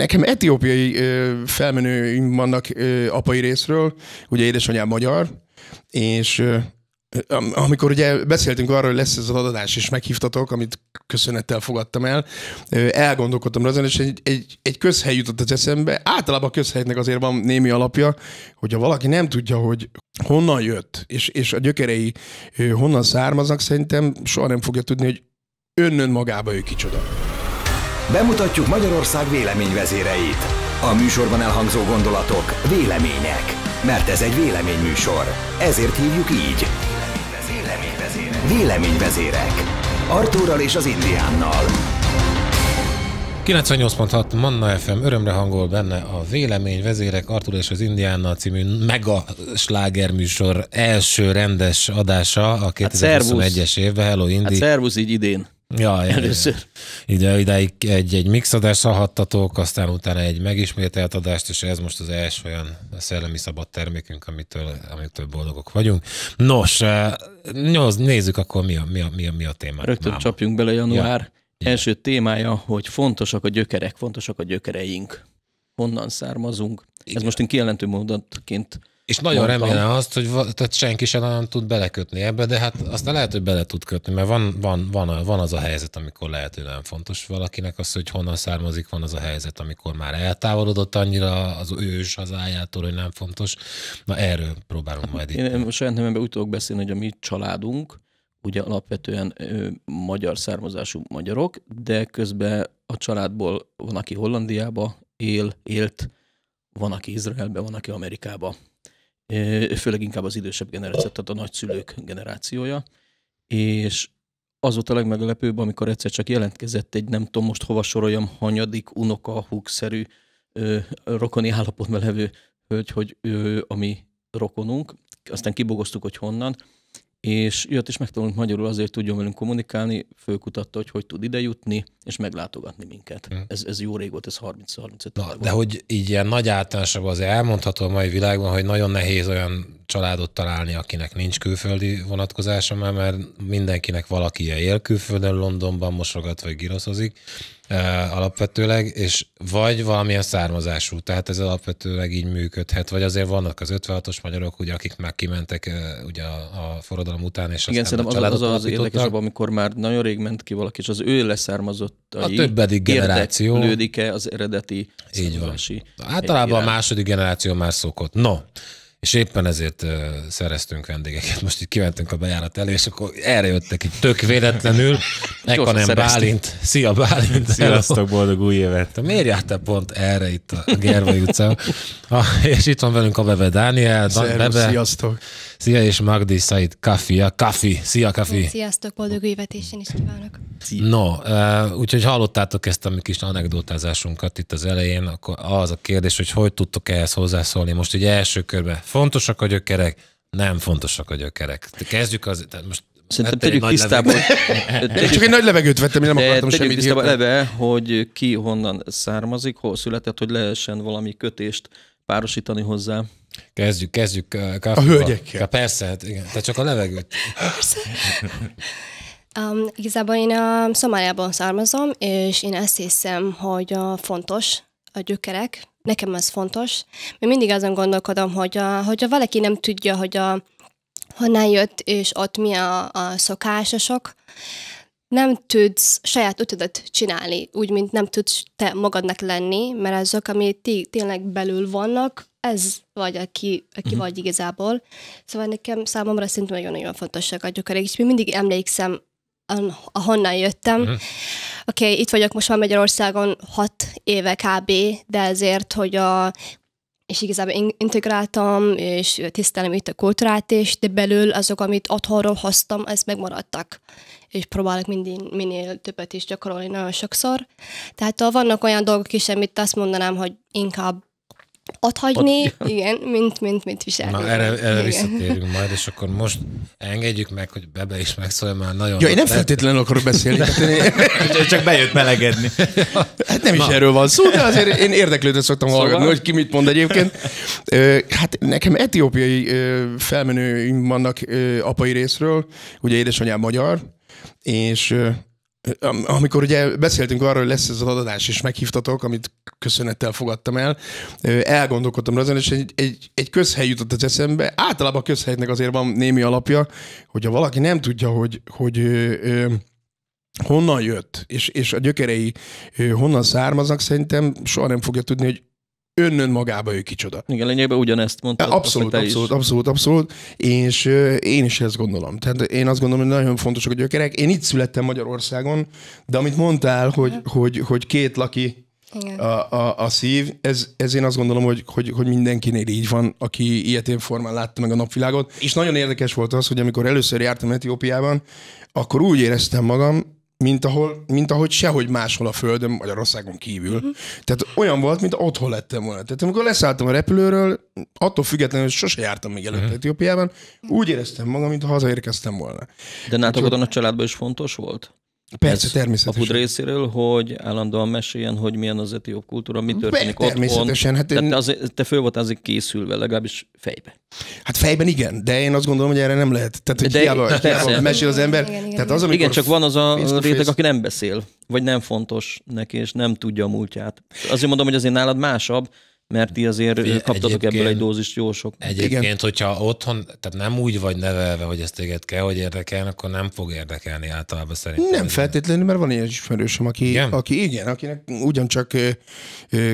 Nekem etiópiai felmenőim vannak apai részről, ugye édesanyám magyar, és amikor ugye beszéltünk arról, hogy lesz ez az adás, és meghívtatok, amit köszönettel fogadtam el, elgondolkodtam azon, és egy, egy, egy közhely jutott az eszembe. Általában a közhelynek azért van némi alapja, hogyha valaki nem tudja, hogy honnan jött, és, és a gyökerei honnan származnak, szerintem soha nem fogja tudni, hogy önnön magába ő kicsoda. Bemutatjuk Magyarország véleményvezéreit. A műsorban elhangzó gondolatok, vélemények. Mert ez egy véleményműsor. Ezért hívjuk így. Véleményvezérek. Véleményvezérek. Artúrral és az Indiánnal. 98.6 Manna FM örömre hangol benne a Vélemény vezérek Artur és az Indiánnal című mega sláger műsor első rendes adása a 2021-es hát évben. Hello hát Indi! Hát szervusz így idén! Ja, először. Ide, ideig egy, egy mixadást hallhattatok, aztán utána egy megismételt adást, és ez most az első olyan szellemi szabad termékünk, amitől, amitől boldogok vagyunk. Nos, nézzük akkor mi a, mi a, mi a, mi a téma. Rögtön máma. csapjunk bele január. Ja. Ja. Első témája, hogy fontosak a gyökerek, fontosak a gyökereink. Honnan származunk? Igen. Ez most én kijelentő mondatként és nagyon Mondtam. remélem azt, hogy tehát senki sem nem tud belekötni ebbe, de hát aztán lehet, hogy bele tud kötni, mert van, van, van, van az a helyzet, amikor lehet, hogy nem fontos valakinek az, hogy honnan származik, van az a helyzet, amikor már eltávolodott annyira az ős hazájától, hogy nem fontos. Na erről próbálunk hát majd Én itt. Én saját nememben úgy tudok beszélni, hogy a mi családunk, ugye alapvetően ő, magyar származású magyarok, de közben a családból van, aki Hollandiába él, élt, van, aki Izraelbe, van, aki Amerikába főleg inkább az idősebb generáció, tehát a nagyszülők generációja, és az volt a legmeglepőbb, amikor egyszer csak jelentkezett egy, nem tudom most hova soroljam, hanyadik, unoka, húgszerű, rokoni állapotban levő hölgy, hogy ő ami rokonunk, aztán kibogoztuk, hogy honnan, és jött és megtanult magyarul azért tudjon velünk kommunikálni, főkutatta, hogy hogy tud idejutni, és meglátogatni minket. Mm. Ez, ez jó régóta, ez 30-35 Na, De hogy így ilyen nagy általánosabban az elmondható a mai világban, hogy nagyon nehéz olyan családot találni, akinek nincs külföldi vonatkozása mert mindenkinek valaki él külföldön, Londonban mosogat vagy giroszozik, alapvetőleg, és vagy valamilyen származású, tehát ez alapvetőleg így működhet, vagy azért vannak az 56-os magyarok, ugye, akik már kimentek ugye a, a forradalom után, és Igen, szerintem az az, az érdekesebb, amikor már nagyon rég ment ki valaki, és az ő leszármazott a többedik generáció. lődik e az eredeti Így van. Általában a második generáció már szokott. No, és éppen ezért uh, szereztünk vendégeket. Most itt kimentünk a bejárat elé, és akkor erre jöttek itt tök véletlenül. nem Bálint. Szia Bálint. Sziasztok, boldog új évet. Miért jártál pont erre itt a Gervai utcában? Ah, és itt van velünk a Bebe Dániel. Szervusz, Bebe. sziasztok. Szia, és Magdi Said a Kaffi, Szia, Kaffi. Sziasztok, boldog évet és én is kívánok. Szia. No, úgyhogy hallottátok ezt a mi kis anekdotázásunkat itt az elején, akkor az a kérdés, hogy hogy tudtok ehhez hozzászólni. Most ugye első körben fontosak a gyökerek, nem fontosak a gyökerek. Kezdjük az, tehát most Szerintem tegyük tisztában. Tegyük, csak egy nagy levegőt vettem, én nem akartam semmit tisztába leve, hogy ki honnan származik, hol született, hogy lehessen valami kötést párosítani hozzá. Kezdjük, kezdjük. Eh, Kafka. A hölgyekkel. Persze, hát igen. Tehát csak a levegőt. Um, igazából én a Szomáliában származom, és én azt hiszem, hogy a fontos a gyökerek. Nekem ez fontos. mert mindig azon gondolkodom, hogy a, hogyha valaki nem tudja, hogy a, honnan jött, és ott mi a, a szokásosok, nem tudsz saját ötödet csinálni, úgy, mint nem tudsz te magadnak lenni, mert azok, ami tényleg belül vannak, ez vagy, aki, aki uh-huh. vagy igazából. Szóval nekem számomra szintén nagyon-nagyon fontosak a gyökerek, és mi mindig emlékszem, ahonnan jöttem. Uh-huh. Oké, okay, itt vagyok most már Magyarországon hat éve kb., de ezért, hogy a és igazából integráltam, és tisztelem itt a kultúrát is, de belül azok, amit otthonról hoztam, ez megmaradtak. És próbálok mindig, minél többet is gyakorolni nagyon sokszor. Tehát vannak olyan dolgok is, amit azt mondanám, hogy inkább ott ott, igen, mint, mint mint viselni. Na, erre, erre visszatérünk majd, és akkor most engedjük meg, hogy Bebe is megszólja, már nagyon... Ja, én nem lehet... feltétlenül akarok beszélni, hát én... csak bejött melegedni. Hát nem Na. is erről van szó, de azért én érdeklődve szoktam szóval... hallgatni, hogy ki mit mond egyébként. Hát nekem etiópiai felmenőim vannak apai részről, ugye édesanyám magyar, és amikor ugye beszéltünk arról, hogy lesz ez az adás, és meghívtatok, amit köszönettel fogadtam el, elgondolkodtam azon, és egy, egy, egy közhely jutott az eszembe. Általában a közhelynek azért van némi alapja, hogyha valaki nem tudja, hogy, hogy ö, ö, honnan jött, és, és a gyökerei honnan származnak, szerintem soha nem fogja tudni, hogy önnön magába ő kicsoda. Igen, lényegben ugyanezt mondta. Abszolút, abszolút, abszolút, abszolút, abszolút, és eh, én is ezt gondolom. Tehát én azt gondolom, hogy nagyon fontosak a gyökerek. Én itt születtem Magyarországon, de amit mondtál, hogy, hogy, hogy két laki A, a, a szív, ez, ez én azt gondolom, hogy, hogy, hogy mindenkinél így van, aki ilyetén formán látta meg a napvilágot. És nagyon érdekes volt az, hogy amikor először jártam Etiópiában, akkor úgy éreztem magam, mint, ahol, mint ahogy sehogy máshol a földön, Magyarországon kívül. Uh-huh. Tehát olyan volt, mint otthon lettem volna. Tehát amikor leszálltam a repülőről, attól függetlenül, hogy sose jártam még előtt uh-huh. Mhm. Etiópiában, úgy éreztem magam, mint ha hazaérkeztem volna. De nátok a családban is fontos volt? Persze, ez természetesen. Apud részéről, hogy állandóan meséljen, hogy milyen az etióp kultúra, mi történik Be, természetesen, otthon. Hát én... te, te föl voltál azért készülve, legalábbis fejbe. Hát fejben igen, de én azt gondolom, hogy erre nem lehet. Tehát, hogy de, hiába, persze. hiába mesél az ember. Igen, igen, Tehát az, amikor igen, csak van az a réteg, aki nem beszél, vagy nem fontos neki, és nem tudja a múltját. Azért mondom, hogy azért nálad másabb, mert ti azért Fé, kaptatok ebből egy dózist jó sok. Egyébként, Igen. hogyha otthon, tehát nem úgy vagy nevelve, hogy ezt téged kell, hogy érdekel, akkor nem fog érdekelni általában szerintem. Nem feltétlenül, mert van ilyen ismerősöm, aki igen? aki igen, akinek ugyancsak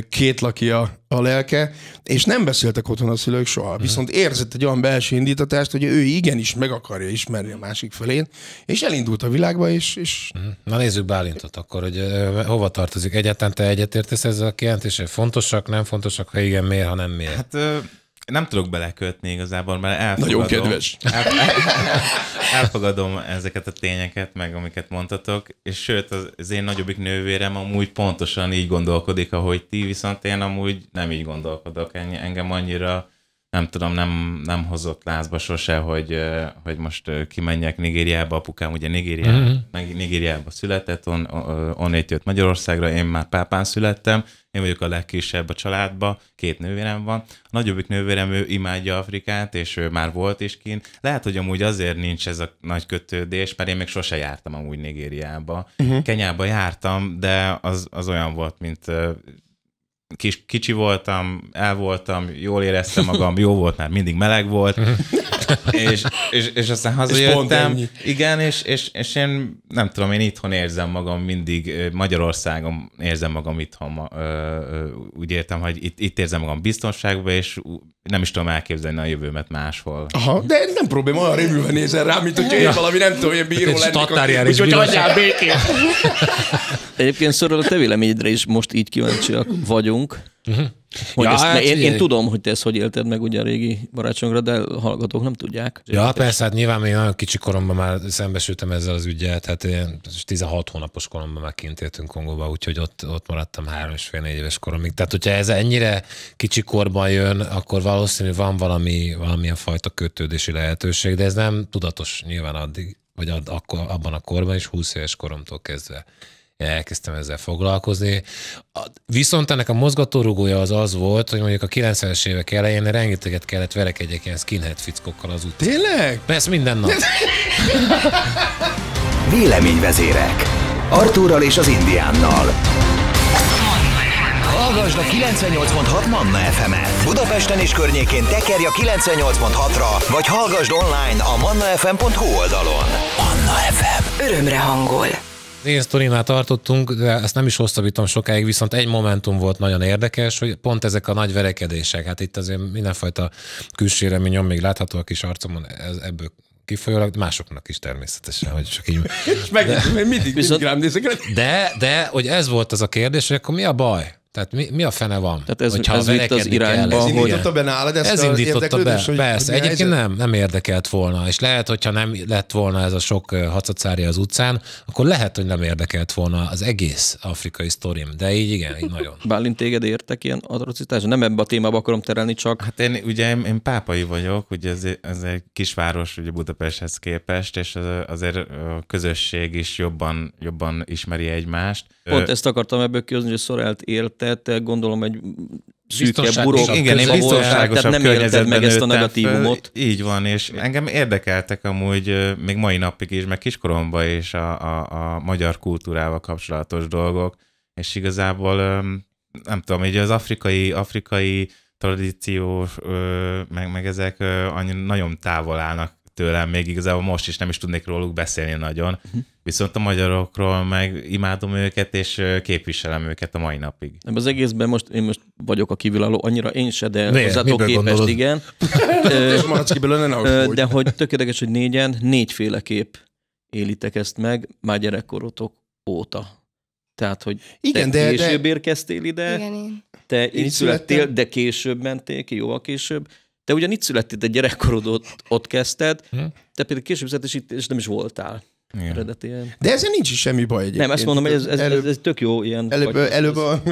két lakja a lelke, és nem beszéltek otthon a szülők soha. Mhm. Viszont érzett egy olyan belső indítatást, hogy ő igenis meg akarja ismerni a másik felén, és elindult a világba, és... és... Mhm. Na nézzük Bálintot akkor, hogy hova tartozik. Egyáltalán te egyetértesz ezzel a kijelentéssel? Fontosak, nem fontosak? Ha igen, miért, ha nem miért? Hát, ö- nem tudok belekötni igazából, mert elfogadom. Nagyon kedves. elfogadom ezeket a tényeket, meg amiket mondtatok, és sőt, az, én nagyobbik nővérem amúgy pontosan így gondolkodik, ahogy ti, viszont én amúgy nem így gondolkodok. Engem annyira nem tudom, nem, nem hozott lázba sose, hogy, hogy most kimenjek Nigériába, apukám ugye Nigériába, mm-hmm. Nigériába született, on, onnét jött Magyarországra, én már Pápán születtem, én vagyok a legkisebb a családba, két nővérem van. A nagyobbik nővérem, ő imádja Afrikát, és ő már volt is kint. Lehet, hogy amúgy azért nincs ez a nagy kötődés, mert én még sose jártam amúgy Nigériába. Uh-huh. Kenyába jártam, de az, az olyan volt, mint kis, kicsi voltam, el voltam, jól éreztem magam, jó volt, mert mindig meleg volt, és, és, és aztán hazajöttem. És igen, és, és, és én nem tudom, én itthon érzem magam mindig, Magyarországon érzem magam itthon, úgy értem, hogy itt, itt érzem magam biztonságban, és nem is tudom elképzelni a jövőmet máshol. Aha, de nem probléma, olyan rémülve nézel rá, mint hogy én valami nem tudom, én bíró lennék. Úgyhogy hagyjál békén. Egyébként szóval a te véleményedre is most így kíváncsiak vagyunk. Uh-huh. Hogy ja, ezt, hát, én, én, tudom, hogy te ezt hogy élted meg ugye a régi barátságra, de hallgatók nem tudják. Ja, hát persze, hát nyilván még nagyon kicsi koromban már szembesültem ezzel az ügyel, tehát én 16 hónapos koromban már kint éltünk Kongóba, úgyhogy ott, ott maradtam három és fél, négy éves koromig. Tehát, hogyha ez ennyire kicsi korban jön, akkor valószínű van valami, valamilyen fajta kötődési lehetőség, de ez nem tudatos nyilván addig, vagy ad, akkor, abban a korban is, 20 éves koromtól kezdve elkezdtem ezzel foglalkozni. Viszont ennek a mozgatórugója az az volt, hogy mondjuk a 90-es évek elején rengeteget kellett verekedjek ilyen skinhead fickokkal az utcán. Tényleg? Persze minden nap. Véleményvezérek. Artúrral és az Indiánnal. Hallgasd a 98.6 Manna FM-et. Budapesten és környékén tekerj a 98.6-ra, vagy hallgasd online a mannafm.hu oldalon. Manna FM. Örömre hangol. Én sztorinál tartottunk, de ezt nem is hosszabbítom sokáig, viszont egy momentum volt nagyon érdekes, hogy pont ezek a nagy verekedések, hát itt azért mindenfajta külsőre mi nyom még látható a kis arcomon, ez, ebből kifolyólag másoknak is természetesen, hogy csak így. És meg de, mindig, mindig rám nézek. De, de, hogy ez volt az a kérdés, hogy akkor mi a baj? Tehát mi, mi a fene van? Tehát ez, hogyha ez vitt az irányba, kell, ez hogy... indította be nálad ezt Ez indította be, hogy persze. Egyébként nem, nem érdekelt volna. És lehet, hogyha nem lett volna ez a sok hacacárja az utcán, akkor lehet, hogy nem érdekelt volna az egész afrikai sztorim. De így igen, így nagyon. Bálint téged értek ilyen atrocitás? Nem ebbe a témába akarom terelni, csak... Hát én ugye én, én pápai vagyok, ugye ez, ez egy kisváros ugye Budapesthez képest, és azért a közösség is jobban, jobban ismeri egymást. Pont Ö... ezt akartam ebből kihozni, hogy Szorelt élte tehát gondolom egy szűkebb burok, igen, én biztonságosabb tehát nem érted meg ezt a negatívumot. Föl, így van, és engem érdekeltek amúgy még mai napig is, meg kiskoromban is a, a, a magyar kultúrával kapcsolatos dolgok, és igazából nem tudom, így az afrikai, afrikai tradíciós meg, meg ezek annyira nagyon távol állnak tőlem, még igazából most is nem is tudnék róluk beszélni nagyon. Uh-huh. Viszont a magyarokról meg imádom őket, és képviselem őket a mai napig. Ebben az egészben most én most vagyok a kívülálló, annyira én se, de Miért? hozzátok képest gondolod? igen. Hát, hát, hát, de hogy tökéletes, hogy négyen, kép élitek ezt meg, már gyerekkorotok óta. Tehát, hogy igen, te de, később de... érkeztél ide, igen, én. te én így születtél, születtem. de később mentél ki, jóval később, te ugyan itt születtél, te gyerekkorod ott, ott kezdted, hm? te például később és nem is voltál. Igen. De ezzel nincs is semmi baj egyébként. Nem, ezt mondom, hogy ez, ez, előbb, ez, ez tök jó ilyen. Előbb, vagy, előbb a,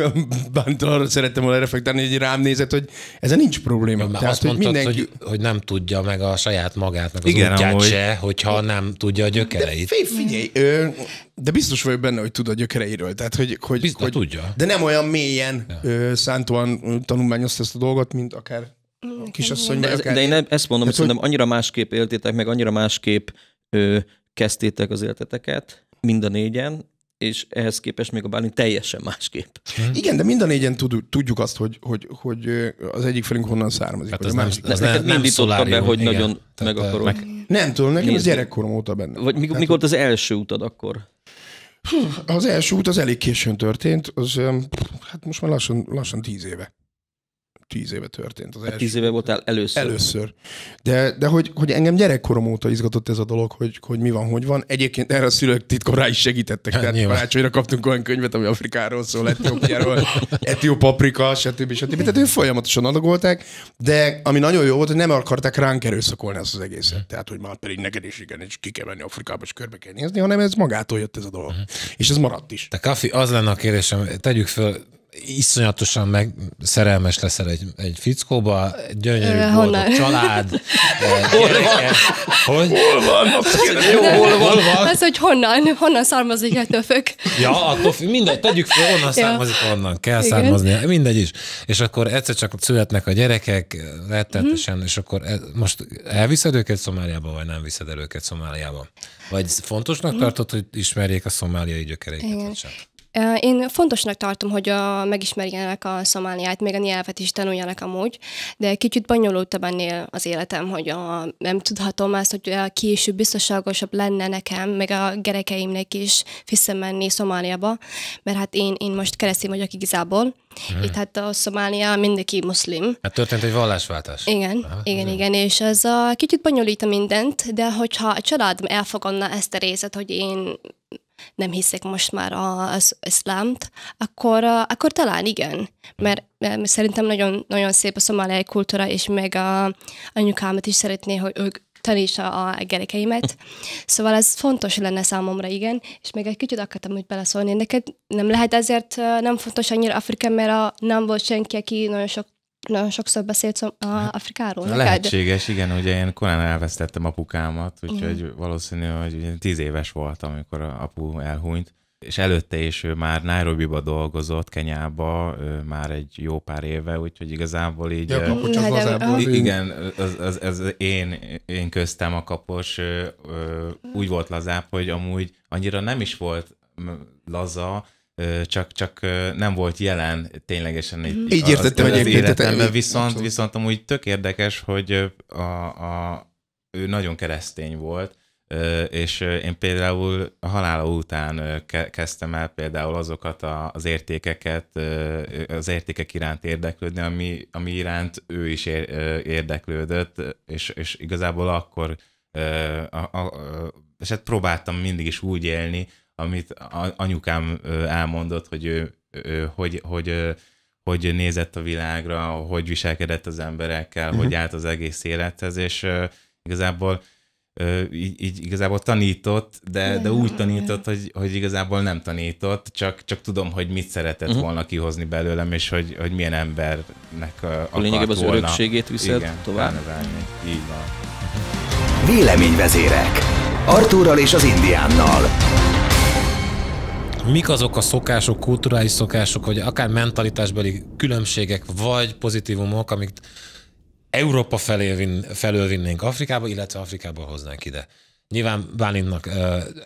a, arra szerettem volna reflektálni, hogy rám nézett, hogy ezzel nincs probléma. Ja, Tehát, azt hogy mindenki... hogy, hogy nem tudja meg a saját magát, meg az Igen, útját amúgy. se, hogyha nem tudja a gyökereit. De figyelj, ö, de biztos vagyok benne, hogy tud a gyökereiről. Tehát, hogy, hogy, biztos, hogy tudja. De nem olyan mélyen ja. ö, szántóan tanulmányozta ezt a dolgot, mint akár kisasszony. De, de én ezt mondom, hát, hogy szerintem annyira másképp éltétek, meg annyira másképp ö, kezdtétek az életeteket, mind a négyen, és ehhez képest még a Bálint teljesen másképp. Hm. Igen, de mind a négyen tud, tudjuk azt, hogy, hogy, hogy az egyik felünk honnan származik. Hát ez nem, ez nem, nem szolárium. be, hogy igen. nagyon Tehát, meg akarod. Meg... Nem tudom, nekem Nézd. az gyerekkorom óta benne. Vagy mikor, mikor az első utad akkor? Az első út az elég későn történt, az hát most már lassan, lassan tíz éve tíz éve történt. Az hát első. Tíz éve voltál először. Először. De, de hogy, hogy engem gyerekkorom óta izgatott ez a dolog, hogy, hogy mi van, hogy van. Egyébként erre a szülők titkon rá is segítettek. Hát, tehát karácsonyra kaptunk olyan könyvet, ami Afrikáról szól, Etiópiáról, Etió paprika, stb. stb. Tehát ők folyamatosan adagolták, de ami nagyon jó volt, hogy nem akarták ránk erőszakolni ezt az egészet. Mhm. Tehát, hogy már pedig neked is igen, és ki kell menni Afrikába, és körbe kell nézni, hanem ez magától jött ez a dolog. Mhm. És ez maradt is. Te Kafi, az lenne a kérdésem, tegyük föl, iszonyatosan meg szerelmes leszel egy, egy fickóba, gyönyörű, Ö, boldog család. hol van? Hogy? Hol van? Jó, hol van? Az, hogy honnan, honnan származik, ettől függ. Ja, akkor mindegy, tegyük fel, honnan ja. származik, honnan kell Igen. származni, mindegy is. És akkor egyszer csak születnek a gyerekek, rettenetesen, mm. és akkor e, most elviszed őket Szomáliába, vagy nem viszed el őket Szomáliába? Vagy fontosnak mm. tartod, hogy ismerjék a szomáliai gyökereiket? Igen. Én fontosnak tartom, hogy a, megismerjenek a szomáliát, még a nyelvet is tanuljanak amúgy, de kicsit bonyolultabb ennél az életem, hogy a, nem tudhatom azt, hogy a később biztonságosabb lenne nekem, meg a gyerekeimnek is visszamenni Szomáliába, mert hát én, én most keresztény vagyok igazából, Hmm. Itt hát a Szomália mindenki muszlim. Hát történt egy vallásváltás. Igen, hát, igen, igen, és ez a, kicsit bonyolít a mindent, de hogyha a családom elfogadna ezt a részet, hogy én nem hiszek most már az iszlámt, akkor, akkor talán igen. Mert, mert szerintem nagyon, nagyon szép a szomáliai kultúra, és meg a anyukámat is szeretné, hogy ők tanítsa a gyerekeimet. Szóval ez fontos lenne számomra, igen. És még egy kicsit akartam úgy beleszólni. Neked nem lehet ezért nem fontos annyira Afrika, mert a, nem volt senki, aki nagyon sok nagyon sokszor beszélt a hát, Afrikáról. Neked? Lehetséges, igen, ugye én korán elvesztettem apukámat, úgyhogy igen. valószínű, hogy tíz éves voltam, amikor apu elhunyt, és előtte is ő már Nairobi-ba dolgozott, Kenyába, már egy jó pár éve, úgyhogy igazából így... Ja, a csak hazából. Hát, igen, az, az, az én, én köztem a kapos úgy volt lazább, hogy amúgy annyira nem is volt laza, csak, csak nem volt jelen ténylegesen mhm. így, így értettem az, az életemben, viszont, viszont amúgy tök érdekes, hogy a, a, ő nagyon keresztény volt, és én például a halála után kezdtem el például azokat az értékeket, az értékek iránt érdeklődni, ami, ami iránt ő is érdeklődött, és, és igazából akkor a, a, és hát próbáltam mindig is úgy élni, amit anyukám elmondott, hogy ő, ő hogy, hogy, hogy nézett a világra, hogy viselkedett az emberekkel, uh-huh. hogy mhm. állt az egész élethez, és igazából így, így igazából tanított, de, de úgy tanított, hogy, hogy igazából nem tanított, csak, csak tudom, hogy mit szeretett uh-huh. volna kihozni belőlem, és hogy, hogy milyen embernek a Lényegében az volna. örökségét viszed Igen, tovább. Felnevelni. Így van. Véleményvezérek. Artúrral és az Indiánnal mik azok a szokások, kulturális szokások, vagy akár mentalitásbeli különbségek, vagy pozitívumok, amiket Európa felé vin, felől vinnénk Afrikába, illetve Afrikából hoznánk ide. Nyilván Bálintnak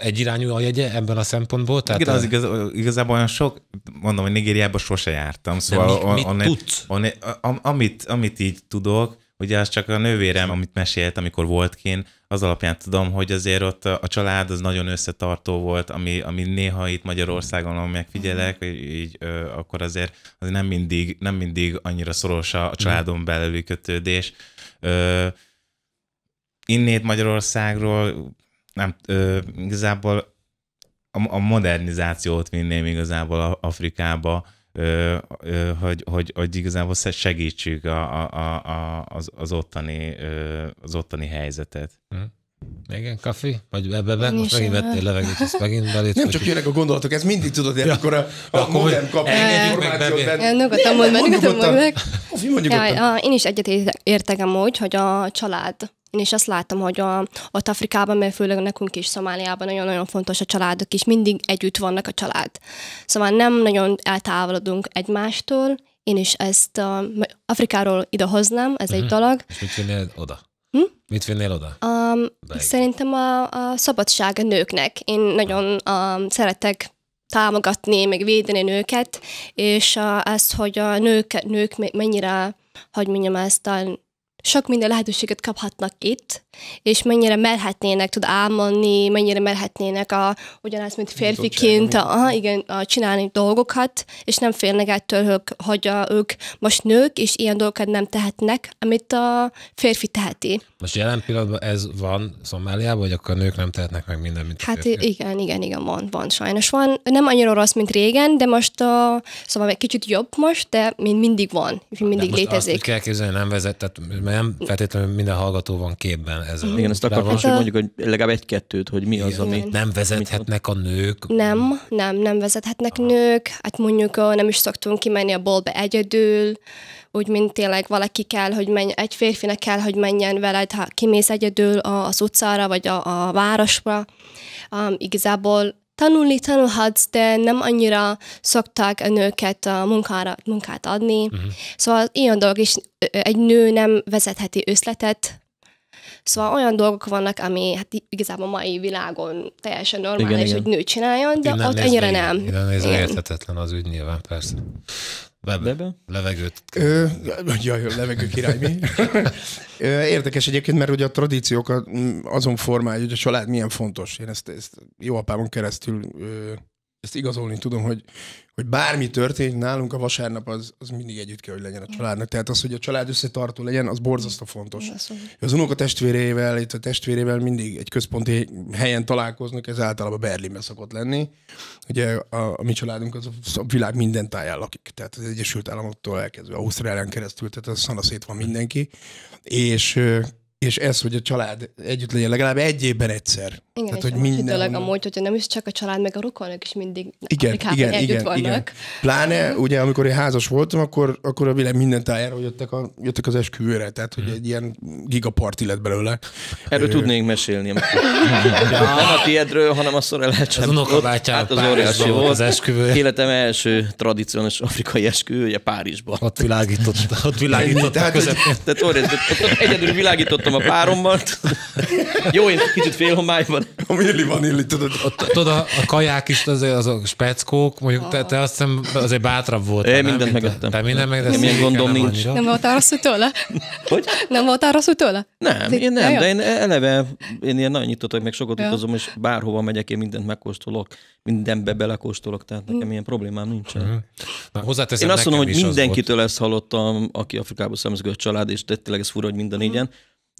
egyirányú a jegye ebben a szempontból? Tehát Igen, az igaz, igazából olyan sok, mondom, hogy Nigériába sose jártam, szóval... De mit, mit tudsz? amit, amit így tudok, ugye az csak a nővérem, amit mesélt, amikor volt kint, az alapján tudom, hogy azért ott a család az nagyon összetartó volt, ami, ami néha itt Magyarországon, ahol megfigyelek, mhm. így, így ö, akkor azért az nem mindig, nem mindig annyira szoros a mhm. családon belüli kötődés. Ö, innét Magyarországról nem, ö, igazából a, a modernizációt vinném igazából Afrikába, hogy, hogy, hogy igazából segítsük a, a, a, az, az, ottani, az ottani helyzetet. Hm. Igen, kafi? Vagy ebbe be? Most megint vettél levegőt, ezt megint belét. Nem csak jönnek a gondolatok, ez mindig tudod, hogy akkor a, a akkor modern kap információt. Nyugodtan mondd meg, nyugodtan mondd meg. Én is egyet értek amúgy, hogy a család én is azt látom, hogy a, ott Afrikában, mert főleg nekünk is Szomáliában nagyon-nagyon fontos a családok, is mindig együtt vannak a család. Szóval nem nagyon eltávolodunk egymástól, én is ezt a, Afrikáról idehoznám, ez uh-huh. egy mhm. dolog. És mit vinnél oda? Hm? Mit vinnél oda? Um, szerintem a, a szabadság a nőknek. Én nagyon um, szeretek támogatni, meg védeni nőket, és uh, ezt, hogy a nők, nők mennyire, hogy mondjam ezt, a شوك من لهدو شقد كبحت هاتناك és mennyire merhetnének tud álmodni, mennyire merhetnének a, ugyanaz, mint férfiként a, a, igen, a, csinálni dolgokat, és nem félnek ettől, hogy a, ők most nők, és ilyen dolgokat nem tehetnek, amit a férfi teheti. Most jelen pillanatban ez van Szomáliában, hogy akkor a nők nem tehetnek meg minden, mint Hát a igen, igen, igen, van, van, sajnos van. Nem annyira rossz, mint régen, de most a, szóval egy kicsit jobb most, de mind, mindig van, mindig de most létezik. Azt, hogy kell képzelni, nem vezet, tehát nem feltétlenül minden hallgató van képben ez a Igen, ezt akartam, hát, hogy mondjuk, hogy legalább egy-kettőt, hogy mi igen. az, ami... Nem vezethetnek a nők? Nem, nem, nem vezethetnek Aha. nők. Hát mondjuk nem is szoktunk kimenni a boltba egyedül, úgy, mint tényleg valaki kell, hogy menj, egy férfinek kell, hogy menjen veled, ha kimész egyedül az utcára, vagy a, a városba. Um, igazából tanulni tanulhatsz, de nem annyira szokták a nőket a munkára, munkát adni. Uh-huh. Szóval ilyen dolog is, egy nő nem vezetheti összletet, Szóval olyan dolgok vannak, ami hát igazából a mai világon teljesen normális, igen, igen. hogy nő csináljon, de innen ott ennyire nem. Igen, ez érthetetlen az ügy nyilván, persze. Bebe. Bebe? Levegőt. Ö, jaj, levegő király mi? Érdekes egyébként, mert ugye a tradíciók azon formája, hogy a család milyen fontos. Én ezt, ezt jó apámon keresztül ö, ezt igazolni tudom, hogy, hogy bármi történik nálunk, a vasárnap az, az mindig együtt kell, hogy legyen a családnak. Tehát az, hogy a család összetartó legyen, az borzasztó fontos. Szóval. Az unoka testvérével, itt a testvérével mindig egy központi helyen találkoznak, ez általában Berlinben szokott lenni. Ugye a, a mi családunk az a világ minden táján lakik, tehát az Egyesült Államoktól elkezdve, Ausztrálián keresztül, tehát a szanaszét van mindenki. És és ez, hogy a család együtt legyen legalább egy évben egyszer. Igen, Tehát, hogy minden... Főleg amúgy, hogyha nem is csak a család, meg a rokonok is mindig igen, igen, igen, együtt igen, vannak. Igen. Pláne, ugye, amikor én házas voltam, akkor, akkor a világ minden tájára jöttek, a, jöttek az esküvőre, tehát, hogy egy ilyen gigaparti lett belőle. Erről Ö... tudnénk mesélni. nem a tiédről, hanem a szorelát Az unokabátyám hát az óriási volt. Az esküvő. Életem első tradicionális afrikai esküvője Párizsban. Ott világított, ott világított. tehát, tehát, tehát, találkoztam a párommal. Jó, én kicsit van. A Milli illi, tudod. Ott, tudod, a, a kaják is azért azok speckók, mondjuk te, te azt hiszem azért bátrabb volt. Én mindent megettem. Te mindent megettem. Milyen gondom nincs. Nem voltál arra tőle? Hogy? Nem voltál arra tőle? Nem, én nem, de én eleve, én ilyen nagyon nyitott, meg sokat utazom, és bárhova megyek, én mindent megkóstolok, mindenbe belekóstolok, tehát nekem hm. ilyen problémám nincsen. Hm. Na, én azt mondom, hogy mindenkitől ezt hallottam, aki szemezgő a család, és tényleg ez fura, hogy mind a négyen,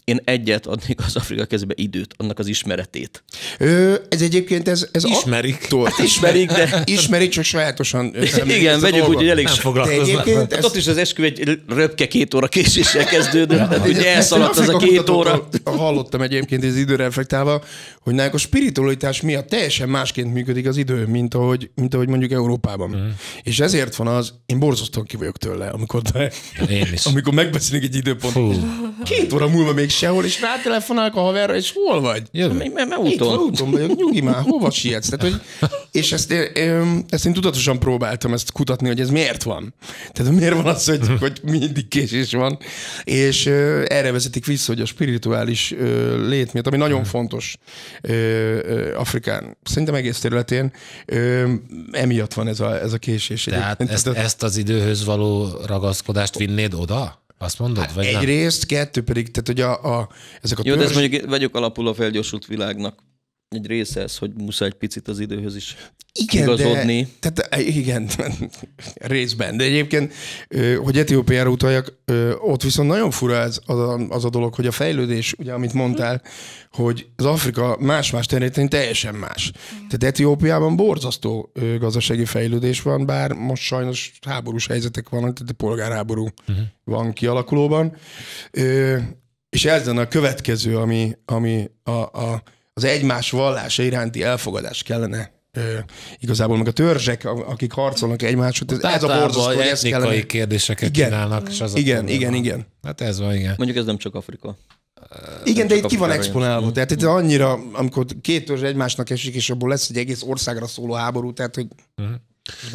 én egyet adnék az Afrika kezébe időt, annak az ismeretét. Ö, ez egyébként ez... ez ismerik. Attól, hát ismerik, de... Ismerik, csak sajátosan... Igen, vegyük úgy, hogy szóval elég... Nem foglalkoznak. Hát Ott is az esküvő egy röpke két óra késéssel kezdődött, tehát ugye elszaladt az a két óra. Hallottam egyébként az időre reflektálva, hogy nálunk a spiritualitás miatt teljesen másként működik az idő, mint ahogy, mint ahogy mondjuk Európában. Mm. És ezért van az, én borzasztóan ki vagyok tőle, amikor, de, amikor megbeszélünk egy időpontot. Két óra múlva még sehol, és rátelefonálok a haverra, és hol vagy? Jövök. Hát, mert úton. úton vagyok, nyugi már, hova sietsz? Tehát, hogy, és ezt, ezt én tudatosan próbáltam ezt kutatni, hogy ez miért van. Tehát miért van az, hogy, hogy mindig késés van. És erre vezetik vissza, hogy a spirituális lét miatt, ami nagyon fontos Afrikán, szerintem egész területén, emiatt van ez a, ez a késés. Tehát ezt, ezt az időhöz való ragaszkodást vinnéd oda? Azt mondod? Hát vagy egyrészt, nem? kettő pedig, tehát hogy a, a, ezek a Jó, törzs... de ez mondjuk vegyük alapul a felgyorsult világnak egy része ez, hogy muszáj egy picit az időhöz is igen, igazodni. De, tehát, e, igen, részben. De egyébként, hogy Etiópiára utaljak, ott viszont nagyon fura ez az a, az a dolog, hogy a fejlődés, ugye amit mondtál, hogy az Afrika más-más területén teljesen más. Tehát Etiópiában borzasztó gazdasági fejlődés van, bár most sajnos háborús helyzetek vannak, tehát a polgárháború uh-huh. van kialakulóban. És ez lenne a következő, ami, ami a, a az egymás vallása iránti elfogadás kellene igazából meg a törzsek, akik harcolnak egymáshoz, ez, ez a borzasztó, ez kellene. kérdéseket igen. csinálnak. És az igen, a igen, igen. Hát ez van, igen. Mondjuk ez nem csak Afrika. Igen, de itt ki van exponálva. Tehát itt annyira, amikor két törzs egymásnak esik, és abból lesz egy egész országra szóló háború, tehát hogy... Mm.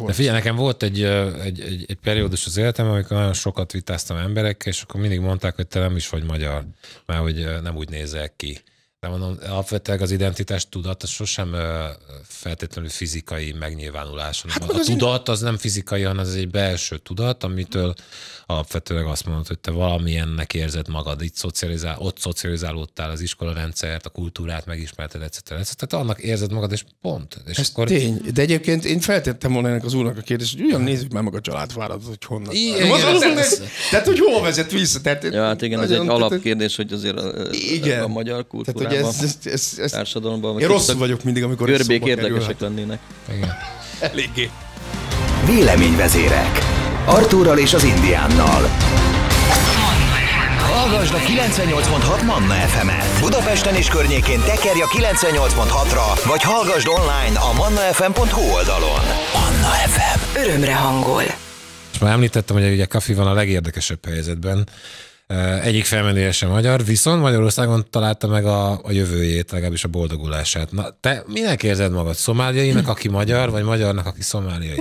De figyelj, nekem volt egy, egy, egy, egy periódus az életem amikor nagyon sokat vitáztam emberekkel, és akkor mindig mondták, hogy te nem is vagy magyar, mert hogy nem úgy nézel ki de mondom, alapvetően az identitás tudat az sosem feltétlenül fizikai megnyilvánulás. Hát a az tudat az nem fizikai, hanem az egy belső tudat, amitől alapvetően azt mondod, hogy te valamilyennek érzed magad, itt szocializál, ott szocializálódtál az iskola rendszert, a kultúrát megismerted, etc. etc. Tehát annak érzed magad, és pont. És Ez akkor... tény, de egyébként én feltettem volna ennek az úrnak a kérdést, hogy ugyan nézzük meg meg a családvárat, hogy honnan. Igen, az, az, az, tehát, hogy hol vezet vissza. Tehát, ja, hát igen, ez egy alapkérdés, hogy azért a, igen. a magyar kultúra ugye ez, ez, ez, ez társadalomban. Én rossz vagyok mindig, amikor görbék érdekesek lennének. Igen. Eléggé. Véleményvezérek. Artúrral és az Indiánnal. Hallgasd a 98.6 Manna FM-et. Budapesten és környékén tekerj a 98.6-ra, vagy hallgasd online a mannafm.hu oldalon. Manna FM. Örömre hangol. Most már említettem, hogy ugye Kafi van a legérdekesebb helyzetben egyik felmenője sem magyar, viszont Magyarországon találta meg a, a jövőjét, legalábbis a boldogulását. Na, te minek érzed magad? Szomáliainak, aki magyar, vagy magyarnak, aki szomáliai?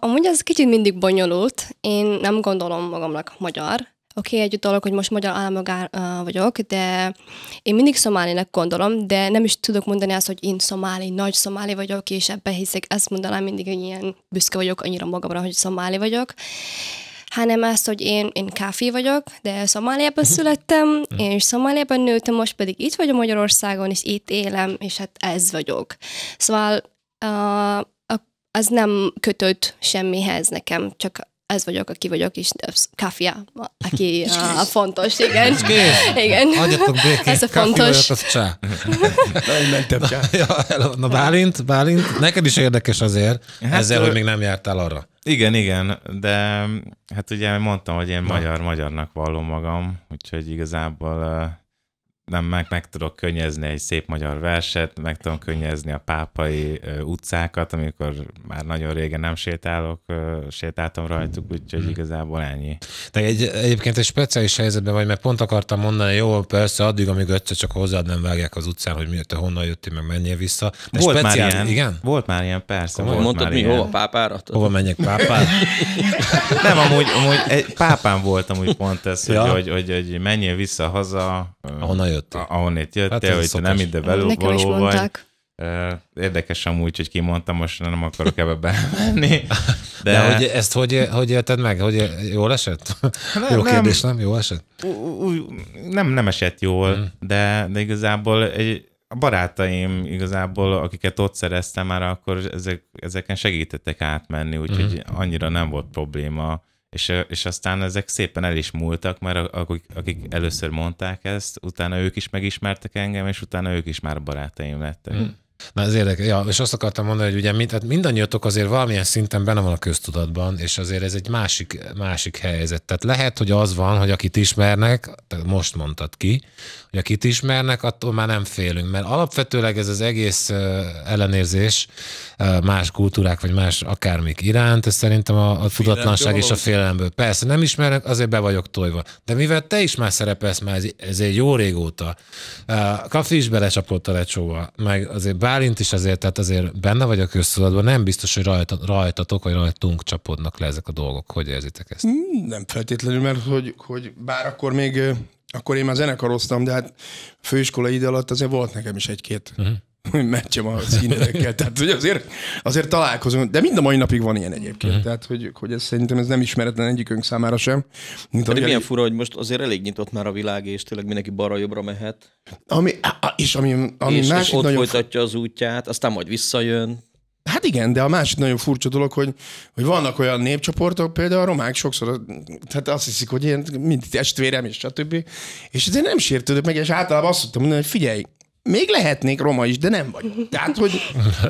Amúgy ez kicsit mindig bonyolult. Én nem gondolom magamnak magyar. Oké, okay, együtt dolog, hogy most magyar állampolgár uh, vagyok, de én mindig szomálinak gondolom, de nem is tudok mondani azt, hogy én szomáli, nagy szomáli vagyok, és ebbe hiszek. Ezt mondanám mindig, hogy ilyen büszke vagyok annyira magamra, hogy szomáli vagyok hanem azt, hogy én, én káfi vagyok, de Szomáliában mhm. születtem, mhm. és Szomáliában nőttem, most pedig itt vagyok Magyarországon, és itt élem, és hát ez vagyok. Szóval uh, az nem kötött semmihez nekem, csak ez vagyok, aki vagyok, és káfia, aki a, a fontos, igen. igen. Adjatok békén, ez a fontos. Vagyok, az csá. Na, én Ja, na, Bálint, Bálint, neked is érdekes azért, hát, ezzel, hogy még nem jártál arra. Igen, igen, de hát ugye mondtam, hogy én magyar-magyarnak vallom magam, úgyhogy igazából nem meg, meg tudok könnyezni egy szép magyar verset, meg tudom könnyezni a pápai utcákat, amikor már nagyon régen nem sétálok, sétáltam rajtuk, úgyhogy igazából ennyi. De egy, egyébként egy speciális helyzetben vagy, mert pont akartam mondani, jó, persze addig, amíg ötször csak hozzád nem vágják az utcán, hogy miért te honnan jöttél, meg menjél vissza. De volt speciális, már ilyen, igen? Volt már ilyen, persze. volt mondtad, már mi, ilyen. hova pápára? Tudod? Hova menjek pápára? nem, amúgy, amúgy egy pápán voltam úgy pont ez, ja. hogy, hogy, hogy, hogy menjél vissza haza. Honnan jöttél. Ahonnét jöttél, hát ez hogy te nem ide belül Nekem való is vagy. Érdekes amúgy, hogy kimondtam, most nem akarok ebbe bemenni. De... de hogy ezt hogy, hogy élted meg? Hogy jól esett? Nem, Jó kérdés, nem? nem? Jó esett? Nem, nem esett jól, hmm. de, de igazából egy, a barátaim igazából, akiket ott szereztem már, akkor ezek, ezeken segítettek átmenni, úgyhogy hmm. annyira nem volt probléma és, és aztán ezek szépen el is múltak, mert akik, akik először mondták ezt, utána ők is megismertek engem, és utána ők is már barátaim lettek. Hmm. Na ez érdekes. Ja, és azt akartam mondani, hogy ugye mind, hát mindannyiatok azért valamilyen szinten benne van a köztudatban, és azért ez egy másik, másik helyzet. Tehát lehet, hogy az van, hogy akit ismernek, most mondtad ki, hogy akit ismernek, attól már nem félünk, mert alapvetőleg ez az egész ellenérzés más kultúrák, vagy más akármik iránt, ez szerintem a, a tudatlanság és a félelemből. Persze, nem ismernek, azért be vagyok tojva. De mivel te is már szerepelsz már ez, ezért jó régóta, Kafi is belecsapott a lecsóba, meg azért Bálint is azért, tehát azért benne vagyok köztudatban, nem biztos, hogy rajta, rajtatok, vagy rajtunk csapodnak le ezek a dolgok. Hogy érzitek ezt? Hmm, nem feltétlenül, mert hogy, hogy bár akkor még akkor én már zenekaroztam, de hát főiskola ide alatt azért volt nekem is egy-két uh-huh. meccsem a színekkel, tehát hogy azért, azért találkozunk, de mind a mai napig van ilyen egyébként, uh-huh. tehát hogy, hogy ez szerintem ez nem ismeretlen egyikünk számára sem. Mint de milyen elég... fura, hogy most azért elég nyitott már a világ, és tényleg mindenki balra-jobbra mehet. Ami, és ami, ami és, másik és ott nagyon... folytatja az útját, aztán majd visszajön. Hát igen, de a másik nagyon furcsa dolog, hogy, hogy vannak olyan népcsoportok, például a romák sokszor, tehát azt hiszik, hogy én mind testvérem, és stb. És ezért nem sértődök meg, és általában azt szoktam mondani, hogy figyelj, még lehetnék roma is, de nem vagy. Tehát, hogy,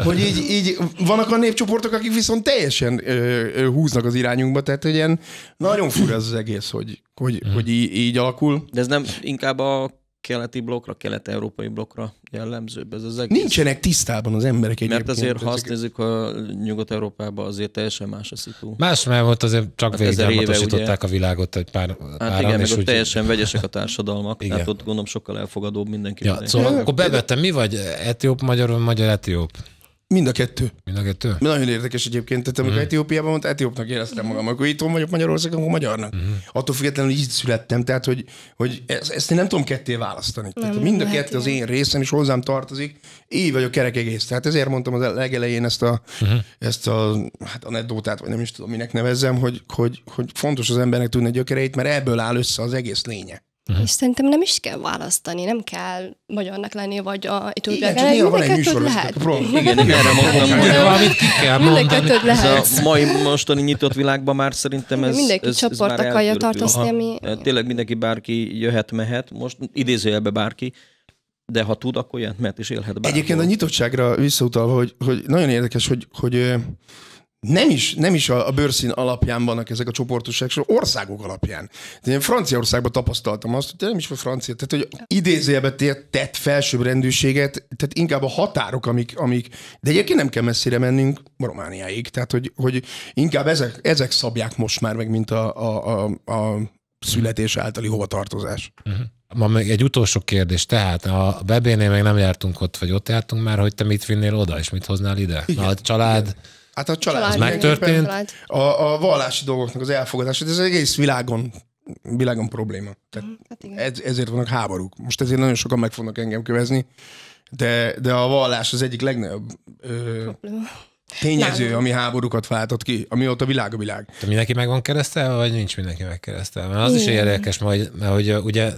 hogy így, így vannak a népcsoportok, akik viszont teljesen ö, ö, húznak az irányunkba, tehát hogy ilyen nagyon fura ez az egész, hogy, hogy, mm. hogy így, így alakul. De ez nem inkább a keleti blokkra, kelet-európai blokkra jellemzőbb ez az egész. Nincsenek tisztában az emberek egyébként. Mert azért, ha azt nézzük, a Nyugat-Európában azért teljesen más a szitu. Más, mert ott azért csak hát végiggyarmatosították a világot egy pár Hát pár igen, meg ott úgy... teljesen vegyesek a társadalmak, igen. tehát ott gondolom sokkal elfogadóbb mindenki. Ja, szóval akkor bevettem, mi vagy? Etióp, magyar, magyar, etióp? Mind a kettő. Mind a kettő. Nagyon érdekes egyébként. Tehát amikor mm. Etiópiában mondta, etiópnak éreztem magam. Akkor itt vagyok Magyarországon, akkor magyarnak. Mm. Attól függetlenül így születtem, tehát hogy, hogy ezt, ezt én nem tudom ketté választani. Nem, tehát mind a kettő ilyen. az én részem, is hozzám tartozik. Így vagyok kerek egész. Tehát ezért mondtam az legelején ezt a, mm. ezt a hát anekdótát, vagy nem is tudom, minek nevezzem, hogy, hogy, hogy fontos az embernek tudni a gyökereit, mert ebből áll össze az egész lénye. Uh-huh. És szerintem nem is kell választani, nem kell magyarnak lenni, vagy a itulbiak lenni. Néha van egy műsor, lehet. Igen, igen, erre mondtam. Valamit ki kell mondani. Ez a mai mostani nyitott világban már szerintem ez Mindenki ez, csoport ez akarja tartozni, ami... Hát tényleg mindenki bárki jöhet, mehet. Most idézőjelbe bárki de ha tud, akkor jöhet, mert is élhet bárhol. Egyébként a nyitottságra visszautalva, hogy, hogy nagyon érdekes, hogy, hogy nem is, nem is a, a bőrszín alapján vannak ezek a csoportosságok, országok alapján. De én Franciaországban tapasztaltam azt, hogy nem is volt francia, tehát hogy idézőjelbe tett felsőbbrendűséget, tehát inkább a határok, amik, amik, de egyébként nem kell messzire mennünk Romániáig, tehát hogy, hogy inkább ezek, ezek szabják most már meg, mint a, a, a, a születés általi hovatartozás. Uh-huh. Ma még egy utolsó kérdés, tehát a bebénél még nem jártunk ott, vagy ott jártunk már, hogy te mit vinnél oda, és mit hoznál ide? Igen. Na, a család... Igen Hát a család, Ez megtörtént. A, a vallási dolgoknak az elfogadása, ez egész világon világon probléma. Tehát mhm, hát ez, ezért vannak háborúk. Most ezért nagyon sokan meg fognak engem kövezni, de, de a vallás az egyik legnagyobb ö, probléma tényező, nem. ami háborúkat váltott ki, ami ott a világ a világ. Te mindenki meg van keresztelve, vagy nincs mindenki megkeresztelve? Mert az Igen. is érdekes mert, mert hogy ugye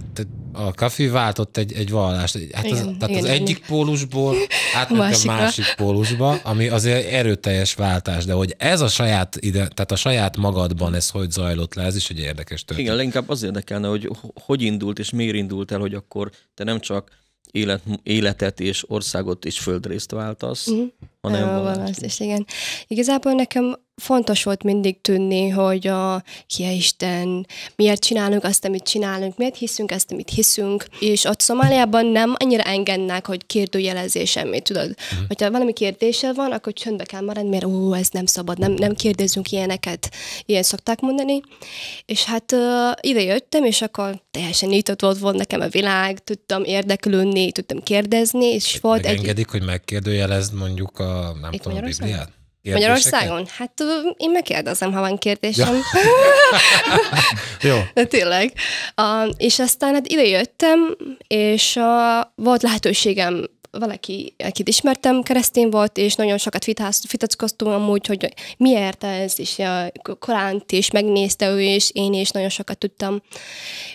a kafi váltott egy, egy vallást. Hát az, Igen. tehát Igen. az egyik pólusból átment a másik pólusba, ami azért erőteljes váltás, de hogy ez a saját ide, tehát a saját magadban ez hogy zajlott le, ez is egy érdekes történet. Igen, leginkább az érdekelne, hogy hogy indult és miért indult el, hogy akkor te nem csak élet, életet és országot és földrészt váltasz, uh-huh. Mhm. hanem valást. És igen. Igazából nekem fontos volt mindig tudni, hogy a, ki a Isten, miért csinálunk azt, amit csinálunk, miért hiszünk azt, amit hiszünk, és ott Szomáliában nem annyira engednek, hogy kérdőjelezés semmit, tudod. Mm. Hogyha valami kérdése van, akkor csöndbe kell maradni, mert ó, ez nem szabad, nem, nem kérdezünk ilyeneket, ilyen szokták mondani. És hát uh, ide jöttem, és akkor teljesen nyitott volt, volt nekem a világ, tudtam érdeklődni, tudtam kérdezni, és volt Megengedik, egy... hogy megkérdőjelezd mondjuk a, nem Itt tudom, a Bibliát? Magyarországon? Hát én megkérdezem, ha van kérdésem. Ja. Jó. De tényleg. Uh, és aztán hát ide jöttem, és uh, volt lehetőségem valaki, akit ismertem, keresztén volt, és nagyon sokat vitackoztunk amúgy, hogy miért ez, és a Koránt is megnézte ő, és én is nagyon sokat tudtam.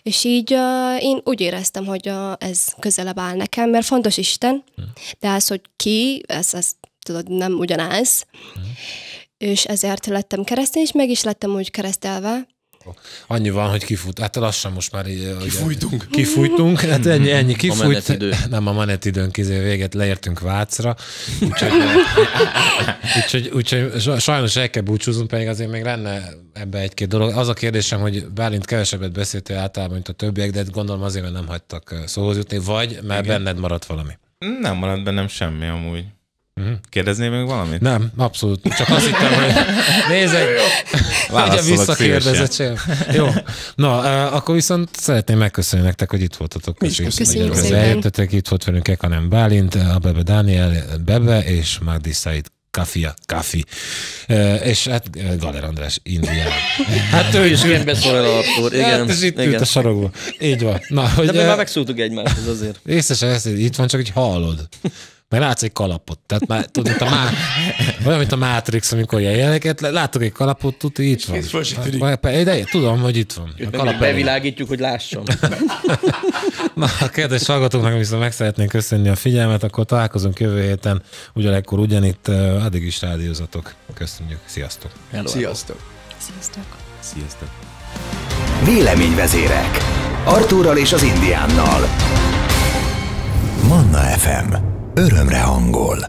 És így uh, én úgy éreztem, hogy uh, ez közelebb áll nekem, mert fontos Isten, hm. de az, hogy ki, ez, ez tudod, nem ugyanaz. Mhm. És ezért lettem keresztény, és meg is lettem úgy keresztelve. Annyi van, hogy kifut. Hát lassan most már így... Kifújtunk. Kifújtunk, hát ennyi, ennyi kifújt. A Nem, a menetidőn kizé véget, leértünk Vácra. Úgyhogy, úgyhogy, úgyhogy sajnos el kell búcsúzunk, pedig azért még lenne ebbe egy-két dolog. Az a kérdésem, hogy Bálint kevesebbet beszéltél általában, mint a többiek, de gondolom azért, mert nem hagytak szóhoz jutni, vagy mert Igen. benned maradt valami. Nem maradt bennem semmi amúgy uh mhm. Kérdeznél még valamit? Nem, abszolút. Csak azt hittem, hogy nézzek. hogy visszakérdezett sem. Jó. Na, eh, akkor viszont szeretném megköszönni nektek, hogy itt voltatok. Köszönjük, köszönjük szépen. Eljöttetek, itt volt velünk Ekanem Bálint, eh, a Bebe Dániel, Bebe és Magdi Said Kafia, Kafi. E, és hát Galer András India. Hát ő is ilyen a akkor, hát igen. Hát, és itt igen. ült a sarokba. Így van. Na, hogy, De mi már megszúrtuk egymáshoz azért. Észesen, ezt, itt van, csak hogy hallod meg látsz egy kalapot. Tehát már, tudod, mint a, má... olyan, mint a Matrix, amikor ilyen ilyeneket, látok egy kalapot, tudod, itt van. Hát, de tudom, hogy itt van. A kalap Bevilágítjuk, hogy lássam. Na, a kedves hallgatóknak viszont meg szeretnénk köszönni a figyelmet, akkor találkozunk jövő héten, ugyanekkor ugyanitt, addig is rádiózatok. Köszönjük, sziasztok! Hello, sziasztok! Sziasztok! Sziasztok! Véleményvezérek Artúrral és az Indiánnal Manna FM örömre hangol.